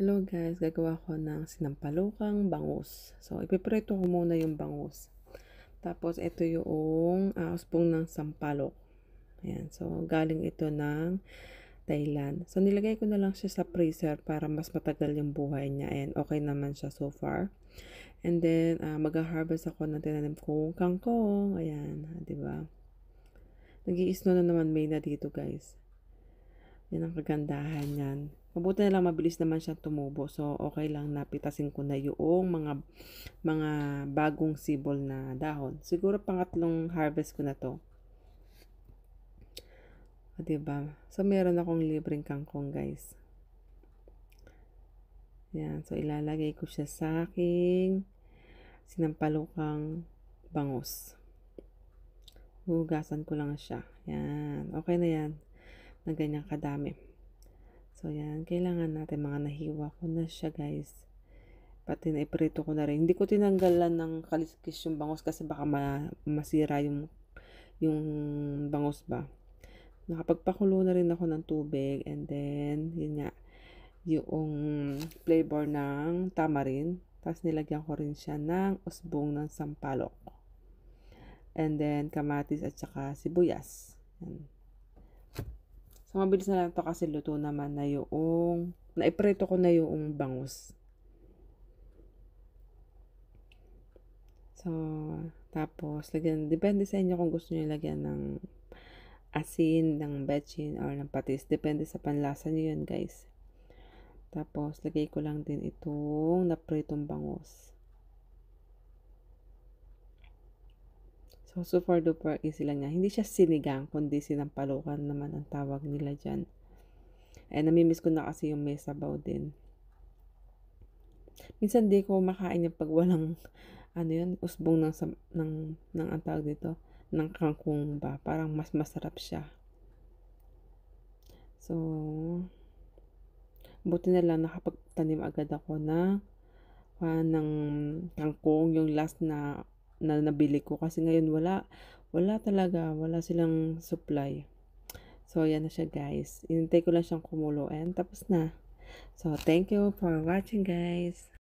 Hello guys, gagawa ko ng sinampalukang bangus. So, ipiprito ko muna yung bangus. Tapos, ito yung uh, ah, uspong ng sampalok. Ayan, so galing ito ng Thailand. So, nilagay ko na lang siya sa freezer para mas matagal yung buhay niya. And okay naman siya so far. And then, uh, mag-harvest ako ng tinanim kong kangkong. Ayan, di ba? Nag-iisno na naman May na dito guys. Yan ang kagandahan yan. Mabuti na lang mabilis naman siyang tumubo. So okay lang napitasin ko na yung mga mga bagong sibol na dahon. Siguro pangatlong harvest ko na to. O, diba? So meron akong libreng kangkong guys. Yan. So ilalagay ko siya sa aking sinampalukang bangos. Hugasan ko lang siya. Yan. Okay na yan. Na ganyan kadami. So, yan. Kailangan natin mga nahiwa ko na siya, guys. Pati na iprito ko na rin. Hindi ko tinanggalan ng kaliskis yung bangos kasi baka ma masira yung, yung bangos ba. Nakapagpakulo na rin ako ng tubig. And then, yun nga, yung flavor ng tamarind. Tapos nilagyan ko rin siya ng usbong ng sampalok. And then, kamatis at saka sibuyas. Yan. So, mabilis na lang to kasi luto naman na yung, naiprito ko na yung bangus. So, tapos, lagyan, depende sa inyo kung gusto niyo lagyan ng asin, ng betchin, or ng patis. Depende sa panlasa niyo yun, guys. Tapos, lagay ko lang din itong napritong bangus. So, so super duper easy lang niya. Hindi siya sinigang, kundi sinampalukan naman ang tawag nila dyan. And eh, namimiss ko na kasi yung mesa sabaw din. Minsan di ko makain yung pag walang, ano yun, usbong ng, ng, ng ang tawag dito, ng kangkong ba. Parang mas masarap siya. So, buti na lang nakapagtanim agad ako na uh, ng kangkong, yung last na na nabili ko kasi ngayon wala wala talaga wala silang supply so yan na siya guys inintay ko lang siyang kumulo and tapos na so thank you for watching guys